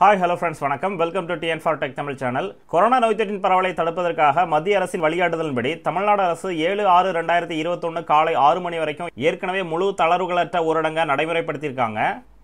hi hello friends வணக்கம் welcome to TN for tech Tamil channel corona நோய் தொற்றின் பரவலை தடுப்பதற்காக மத்திய அரசின் வழிகாட்டுதலின்படி தமிழ்நாடு அரசு ஏழு ஆறு ரெண்டாயிரத்தி இருபத்தொன்று காலை ஆறு மணி வரைக்கும் ஏற்கனவே முழு தளர்வுகளற்ற ஊரடங்கை நடைமுறைப்படுத்தியிருக்காங்க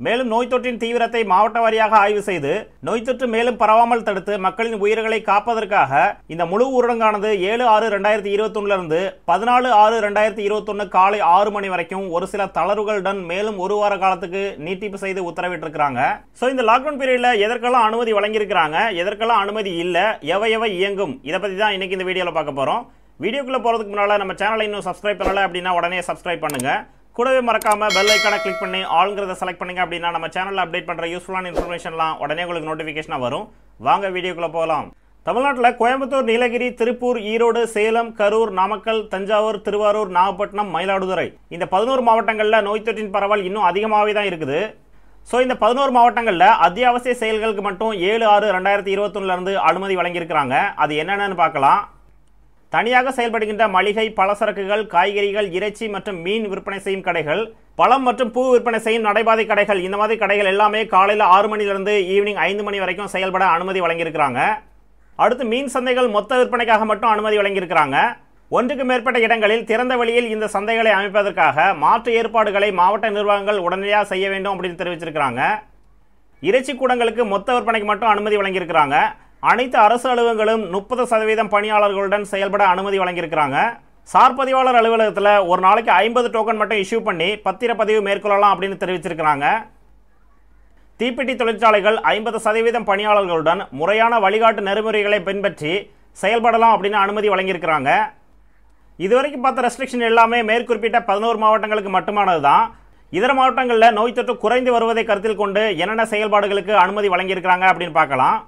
மேலும் நோய் தொற்றின் தீவிரத்தை மாவட்ட வாரியாக ஆய்வு செய்து நோய் தொற்று மேலும் பரவாமல் தடுத்து மக்களின் உயிர்களை காப்பதற்காக இந்த முழு ஊரடங்கானது ஏழு ஆறு ரெண்டாயிரத்தி இருபத்தொன்னுல இருந்து பதினாலு ஆறு ரெண்டாயிரத்தி இருபத்தொன்னு காலை ஆறு மணி வரைக்கும் ஒரு சில தளர்வுகளுடன் மேலும் ஒரு வார காலத்துக்கு நீட்டிப்பு செய்து உத்தரவிட்டிருக்கிறாங்க ஸோ இந்த லாக்டவுன் பீரியட்ல எதற்கெல்லாம் அனுமதி வழங்கியிருக்கிறாங்க எதற்கெல்லாம் அனுமதி இல்லை எவை எவை இயங்கும் இதை பற்றி தான் இன்னைக்கு இந்த வீடியோவில் பார்க்க போகிறோம் வீடியோக்குள்ளே போகிறதுக்கு முன்னால் நம்ம சேனலை இன்னும் சப்ஸ்கிரைப் பண்ணலை அப்படின்னா உடனே சப்ஸ்கிரைப் பண்ணுங்கள் கூடவே மறக்காம பெல் ஐக்கான கிளிக் பண்ணி ஆளுங்கிறத செலக்ட் பண்ணீங்க அப்படின்னா நம்ம சேனலில் அப்டேட் பண்ணுற யூஸ்ஃபுல்லான இன்ஃபர்மேஷன்லாம் உடனே உங்களுக்கு நோட்டிஃபிகேஷனாக வரும் வாங்க வீடியோக்குள்ளே போகலாம் தமிழ்நாட்டில் கோயம்புத்தூர் நீலகிரி திருப்பூர் ஈரோடு சேலம் கரூர் நாமக்கல் தஞ்சாவூர் திருவாரூர் நாகப்பட்டினம் மயிலாடுதுறை இந்த பதினோரு மாவட்டங்களில் நோய் தொற்றின் பரவல் இன்னும் அதிகமாகவே தான் இருக்குது ஸோ இந்த பதினோரு மாவட்டங்களில் அத்தியாவசிய செயல்களுக்கு மட்டும் ஏழு ஆறு ரெண்டாயிரத்தி இருபத்தொன்னுலேருந்து அனுமதி வழங்கியிருக்கிறாங்க அது என்னென்னு பார்க்கலாம் தனியாக செயல்படுகின்ற மளிகை பலசரக்குகள் காய்கறிகள் இறைச்சி மற்றும் மீன் விற்பனை செய்யும் கடைகள் பழம் மற்றும் பூ விற்பனை செய்யும் நடைபாதை கடைகள் இந்த மாதிரி கடைகள் எல்லாமே காலையில் ஆறு மணியிலிருந்து ஈவினிங் ஐந்து மணி வரைக்கும் செயல்பட அனுமதி வழங்கியிருக்கிறாங்க அடுத்து மீன் சந்தைகள் மொத்த விற்பனைக்காக மட்டும் அனுமதி வழங்கியிருக்கிறாங்க ஒன்றுக்கு மேற்பட்ட இடங்களில் திறந்த வெளியில் இந்த சந்தைகளை அமைப்பதற்காக மாற்று ஏற்பாடுகளை மாவட்ட நிர்வாகங்கள் உடனடியாக செய்ய வேண்டும் அப்படின்னு தெரிவிச்சிருக்கிறாங்க இறைச்சி கூடங்களுக்கு மொத்த விற்பனைக்கு மட்டும் அனுமதி வழங்கியிருக்கிறாங்க அனைத்து அரசு அலுவலகங்களும் முப்பது சதவீதம் பணியாளர்களுடன் செயல்பட அனுமதி வழங்கியிருக்கிறாங்க சார் பதிவாளர் அலுவலகத்தில் ஒரு நாளைக்கு ஐம்பது டோக்கன் மட்டும் இஷ்யூ பண்ணி பத்திரப்பதிவு மேற்கொள்ளலாம் அப்படின்னு தெரிவிச்சிருக்கிறாங்க தீப்பெட்டி தொழிற்சாலைகள் ஐம்பது சதவீதம் பணியாளர்களுடன் முறையான வழிகாட்டு நெறிமுறைகளை பின்பற்றி செயல்படலாம் அப்படின்னு அனுமதி வழங்கியிருக்கிறாங்க இதுவரைக்கும் பார்த்த ரெஸ்ட்ரிக்ஷன் எல்லாமே மேற்குறிப்பிட்ட பதினோரு மாவட்டங்களுக்கு மட்டுமானது தான் இதர மாவட்டங்களில் நோய் தொற்று குறைந்து வருவதை கருத்தில் கொண்டு என்னென்ன செயல்பாடுகளுக்கு அனுமதி வழங்கியிருக்கிறாங்க அப்படின்னு பார்க்கலாம்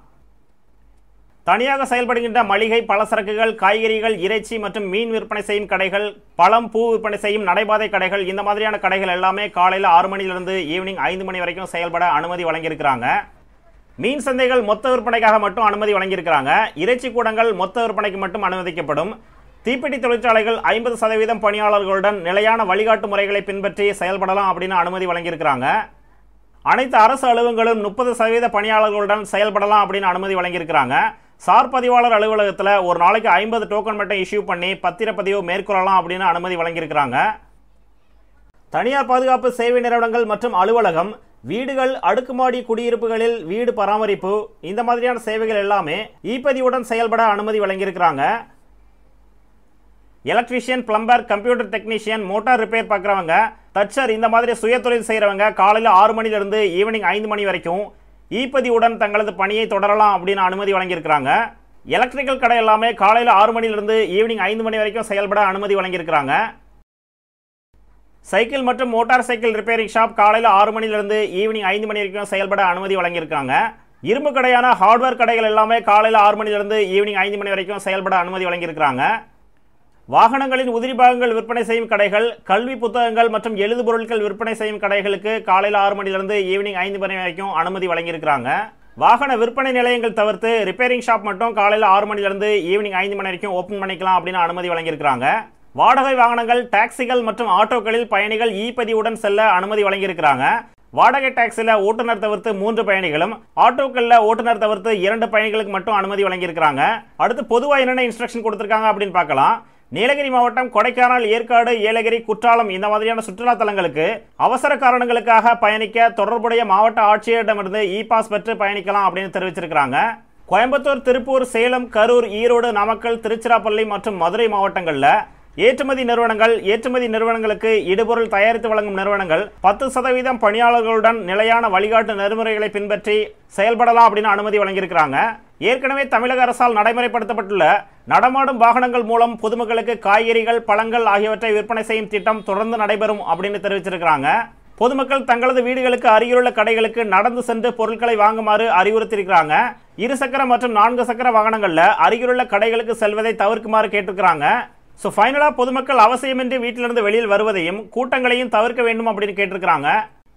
தனியாக செயல்படுகின்ற மளிகை பலசரக்குகள் காய்கறிகள் இறைச்சி மற்றும் மீன் விற்பனை செய்யும் கடைகள் பழம் பூ விற்பனை செய்யும் நடைபாதை கடைகள் இந்த மாதிரியான கடைகள் எல்லாமே காலையில் ஆறு மணியிலிருந்து ஈவினிங் ஐந்து மணி வரைக்கும் செயல்பட அனுமதி வழங்கியிருக்கிறாங்க மீன் சந்தைகள் மொத்த விற்பனைக்காக மட்டும் அனுமதி வழங்கியிருக்கிறாங்க இறைச்சி கூடங்கள் மொத்த விற்பனைக்கு மட்டும் அனுமதிக்கப்படும் தீப்பெட்டி தொழிற்சாலைகள் ஐம்பது சதவீதம் பணியாளர்களுடன் நிலையான வழிகாட்டு முறைகளை பின்பற்றி செயல்படலாம் அப்படின்னு அனுமதி வழங்கியிருக்கிறாங்க அனைத்து அரசு அலுவலங்களும் முப்பது சதவீத பணியாளர்களுடன் செயல்படலாம் அப்படின்னு அனுமதி வழங்கியிருக்கிறாங்க சார் பதிவாளர் அலுவலகத்தில் ஒரு நாளைக்கு ஐம்பது டோக்கன் மட்டும் இஷ்யூ பண்ணி பத்திரப்பதிவு மேற்கொள்ளலாம் அப்படின்னு அனுமதி வழங்கியிருக்கிறாங்க தனியார் பாதுகாப்பு சேவை நிறுவனங்கள் மற்றும் அலுவலகம் வீடுகள் அடுக்குமாடி குடியிருப்புகளில் வீடு பராமரிப்பு இந்த மாதிரியான சேவைகள் எல்லாமே இப்பதிவுடன் செயல்பட அனுமதி வழங்கியிருக்கிறாங்க electrician plumber computer technician motor repair பார்க்குறவங்க தச்சர் இந்த மாதிரி சுயதொழில் செய்கிறவங்க காலையில் ஆறு மணிலேருந்து ஈவினிங் ஐந்து மணி வரைக்கும் ஈப்பதியுடன் தங்களது பணியை தொடரலாம் அப்படின்னு அனுமதி வழங்கியிருக்கிறாங்க எலக்ட்ரிக்கல் கடை எல்லாமே காலையில் ஆறு மணிலிருந்து ஈவினிங் ஐந்து மணி வரைக்கும் செயல்பட அனுமதி வழங்கியிருக்கிறாங்க சைக்கிள் மற்றும் மோட்டார் சைக்கிள் ரிப்பேரிங் ஷாப் காலையில் ஆறு மணிலிருந்து ஈவினிங் ஐந்து மணி வரைக்கும் செயல்பட அனுமதி வழங்கியிருக்காங்க இரும்பு கடையான ஹார்ட்வேர் கடைகள் எல்லாமே காலையில் ஆறு மணிலிருந்து ஈவினிங் ஐந்து மணி வரைக்கும் செயல்பட அனுமதி வழங்கியிருக்கிறாங்க வாகனங்களின் உதிரி பாகங்கள் விற்பனை செய்யும் கடைகள் கல்வி புத்தகங்கள் மற்றும் எழுது பொருட்கள் விற்பனை செய்யும் கடைகளுக்கு காலையில் ஆறு மணிலிருந்து ஈவினிங் ஐந்து மணி வரைக்கும் அனுமதி வழங்கியிருக்கிறாங்க வாகன விற்பனை நிலையங்கள் தவிர்த்து ரிப்பேரிங் ஷாப் மட்டும் காலையில் ஆறு மணிலிருந்து ஈவினிங் ஐந்து மணி வரைக்கும் ஓப்பன் பண்ணிக்கலாம் அப்படின்னு அனுமதி வழங்கியிருக்காங்க வாடகை வாகனங்கள் டாக்ஸிகள் மற்றும் ஆட்டோக்களில் பயணிகள் இ பதிவுடன் செல்ல அனுமதி வழங்கியிருக்கிறாங்க வாடகை டாக்ஸில ஓட்டுநர் தவிர்த்து மூன்று பயணிகளும் ஆட்டோக்களில் ஓட்டுநர் தவிர்த்து இரண்டு பயணிகளுக்கு மட்டும் அனுமதி வழங்கியிருக்கிறாங்க அடுத்து பொதுவாக என்னென்ன இன்ஸ்ட்ரக்ஷன் கொடுத்துருக்காங்க அப்படின்னு பார்க்கலாம் நீலகிரி மாவட்டம் கொடைக்கானல் ஏற்காடு ஏலகிரி குற்றாலம் இந்த மாதிரியான சுற்றுலா தலங்களுக்கு அவசர காரணங்களுக்காக பயணிக்க தொடர்புடைய மாவட்ட ஆட்சியரிடமிருந்து இ பாஸ் பெற்று பயணிக்கலாம் அப்படின்னு தெரிவிச்சிருக்கிறாங்க கோயம்புத்தூர் திருப்பூர் சேலம் கரூர் ஈரோடு நாமக்கல் திருச்சிராப்பள்ளி மற்றும் மதுரை மாவட்டங்களில் ஏற்றுமதி நிறுவனங்கள் ஏற்றுமதி நிறுவனங்களுக்கு இடுபொருள் தயாரித்து வழங்கும் நிறுவனங்கள் பத்து சதவீதம் பணியாளர்களுடன் நிலையான வழிகாட்டு நெறிமுறைகளை பின்பற்றி செயல்படலாம் அப்படின்னு அனுமதி வழங்கியிருக்கிறாங்க ஏற்கனவே தமிழக அரசால் நடைமுறைப்படுத்தப்பட்டுள்ள நடமாடும் வாகனங்கள் மூலம் பொதுமக்களுக்கு காய்கறிகள் பழங்கள் ஆகியவற்றை விற்பனை செய்யும் திட்டம் தொடர்ந்து நடைபெறும் அப்படின்னு தெரிவிச்சிருக்கிறாங்க பொதுமக்கள் தங்களது வீடுகளுக்கு அருகிலுள்ள கடைகளுக்கு நடந்து சென்று பொருட்களை வாங்குமாறு அறிவுறுத்தியிருக்கிறாங்க இருசக்கர மற்றும் நான்கு சக்கர வாகனங்களில் அருகிலுள்ள கடைகளுக்கு செல்வதை தவிர்க்குமாறு கேட்டிருக்கிறாங்க ஸோ ஃபைனலாக பொதுமக்கள் அவசியமின்றி வீட்டிலிருந்து வெளியில் வருவதையும் கூட்டங்களையும் தவிர்க்க வேண்டும் அப்படின்னு கேட்டிருக்கிறாங்க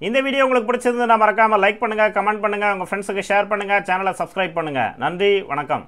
இந்த வீடியோ உங்களுக்கு பிடிச்சிருந்தா மறக்காமல் லைக் பண்ணுங்கள் கமெண்ட் பண்ணுங்கள் உங்கள் ஃப்ரெண்ட்ஸுக்கு ஷேர் பண்ணுங்கள் சேனலை சப்ஸ்கிரைப் பண்ணுங்கள் நன்றி வணக்கம்